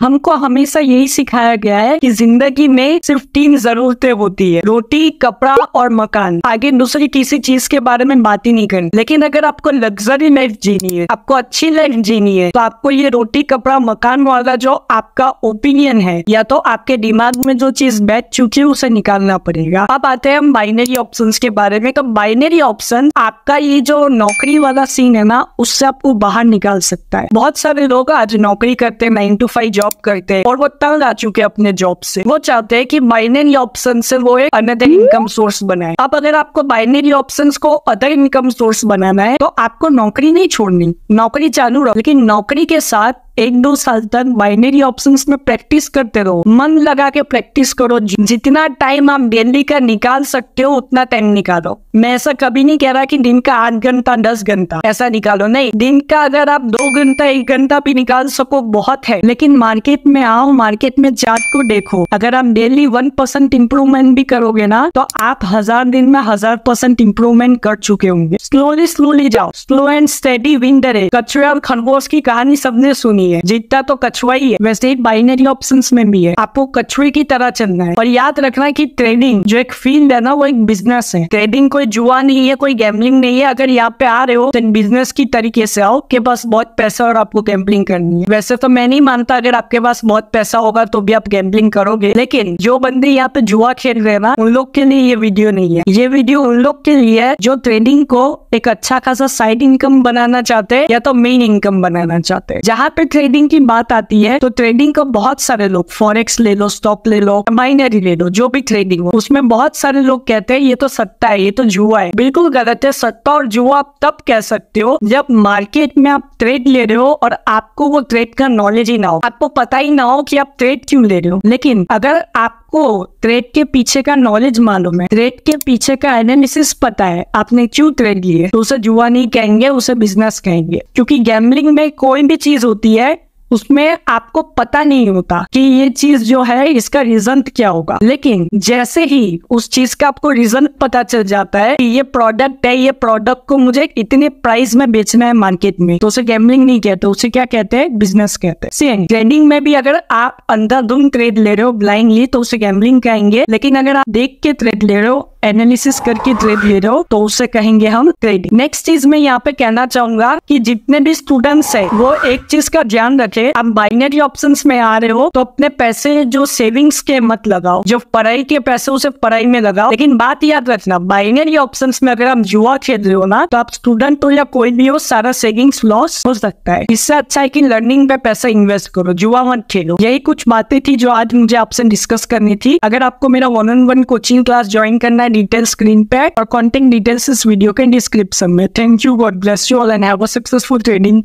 हमको हमेशा यही सिखाया गया है कि जिंदगी में सिर्फ तीन जरूरतें होती है रोटी कपड़ा और मकान आगे दूसरी किसी चीज के बारे में बात ही नहीं करनी लेकिन अगर आपको लग्जरी लाइफ जीनी है आपको अच्छी लाइफ जीनी है तो आपको ये रोटी कपड़ा मकान वाला जो आपका ओपिनियन है या तो आपके दिमाग में जो चीज बैठ चुकी है उसे निकालना पड़ेगा अब आते हैं हम बाइनरी ऑप्शन के बारे में तो बाइनरी ऑप्शन आपका ये जो नौकरी वाला सीन है ना उससे आपको बाहर निकाल सकता है बहुत सारे लोग आज नौकरी करते हैं nine to five job job करते हैं और वो तंग आ चुके हैं अपने जॉब से वो चाहते हैं कि बाइनरी ऑप्शन से वो एक अनदर इनकम सोर्स बनाए अब अगर आपको बाइनरी ऑप्शन को अदर इनकम सोर्स बनाना है तो आपको नौकरी नहीं छोड़नी नौकरी चालू रहो लेकिन नौकरी के साथ एक दो साल तक बाइनरी ऑप्शंस में प्रैक्टिस करते रहो मन लगा के प्रैक्टिस करो जितना टाइम आप डेली का निकाल सकते हो उतना टाइम निकालो मैं ऐसा कभी नहीं कह रहा कि दिन का आठ घंटा दस घंटा ऐसा निकालो नहीं दिन का अगर आप दो घंटा एक घंटा भी निकाल सको बहुत है लेकिन मार्केट में आओ मार्केट में चार्ट को देखो अगर आप डेली वन परसेंट इम्प्रूवमेंट भी करोगे ना तो आप हजार दिन में हजार परसेंट इम्प्रूवमेंट कर चुके होंगे स्लोली स्लोली जाओ स्लो एंड स्टडी विन है कचरे और खनगोश की कहानी सबने सुनी नहीं है जीतता तो कछुआ ही है वैसे ही बाइनरी ऑप्शन में भी है आपको कछुए की तरह चलना है और याद रखना की ट्रेडिंग जो एक फील्ड है ना वो एक बिजनेस है ट्रेडिंग कोई जुआ नहीं है कोई गैमलिंग नहीं है अगर यहाँ पे आ रहे हो तो बिजनेस की तरीके से आओ के पास बहुत पैसा और आपको गैम्बलिंग करनी है वैसे तो मैं नहीं मानता अगर आपके पास बहुत पैसा होगा तो भी आप गैम्बलिंग करोगे लेकिन जो बंदे यहाँ पे जुआ खेल रहे ना उन लोग के लिए ये वीडियो नहीं है ये वीडियो उन लोग के लिए है जो ट्रेडिंग को एक अच्छा खासा साइड इनकम बनाना चाहते हैं या तो मेन इनकम बनाना चाहते हैं जहाँ पे ट्रेडिंग की बात आती है तो ट्रेडिंग का बहुत सारे लोग फॉरेक्स ले लो स्टॉक ले लो माइनरी ले लो जो भी ट्रेडिंग हो उसमें बहुत सारे लोग कहते हैं ये तो सत्ता है ये तो जुआ है बिल्कुल गलत है सत्ता और जुआ आप तब कह सकते हो जब मार्केट में आप ट्रेड ले रहे हो और आपको वो ट्रेड का नॉलेज ही ना हो आपको पता ही ना हो कि आप ट्रेड क्यों ले रहे हो लेकिन अगर आप आपको थ्रेड के पीछे का नॉलेज मालूम है थ्रेड के पीछे का एनालिसिस पता है आपने क्यों थ्रेड लिए तो उसे जुआ नहीं कहेंगे उसे बिजनेस कहेंगे क्योंकि गैमलिंग में कोई भी चीज होती है उसमें आपको पता नहीं होता कि ये चीज जो है इसका रीजन क्या होगा लेकिन जैसे ही उस चीज का आपको रीजन पता चल जाता है कि ये प्रोडक्ट है ये प्रोडक्ट को मुझे इतने प्राइस में बेचना है मार्केट में तो उसे गैमलिंग नहीं कहते उसे क्या कहते हैं बिजनेस कहते हैं सेम ट्रेडिंग में भी अगर आप अंदर दूम ट्रेड ले रहे हो ब्लाइंडली तो उसे गैमलिंग कहेंगे लेकिन अगर आप देख के ट्रेड ले रहे हो एनालिसिस करके ट्रेड ले रहे हो तो उसे कहेंगे हम ट्रेडिंग नेक्स्ट चीज मैं यहाँ पे कहना चाहूंगा कि जितने भी स्टूडेंट्स है वो एक चीज का ध्यान रखे आप बाइनरी ऑप्शन में आ रहे हो तो अपने पैसे जो सेविंग्स के मत लगाओ जो पढ़ाई के पैसे उसे पढ़ाई में लगाओ लेकिन बात याद रखना बाइनरी ऑप्शन में अगर आप जुआ खेल रहे हो ना तो आप स्टूडेंट हो या कोई भी हो सारा सेविंग्स लॉस हो सकता है इससे अच्छा है की लर्निंग में पैसा इन्वेस्ट करो जुआ मत खेलो यही कुछ बातें थी जो आज मुझे आपसे डिस्कस करनी थी अगर आपको मेरा one on one coaching class join करना है Detail screen pack. or contact details, is video can description. Thank you. God bless you all and have a successful trading.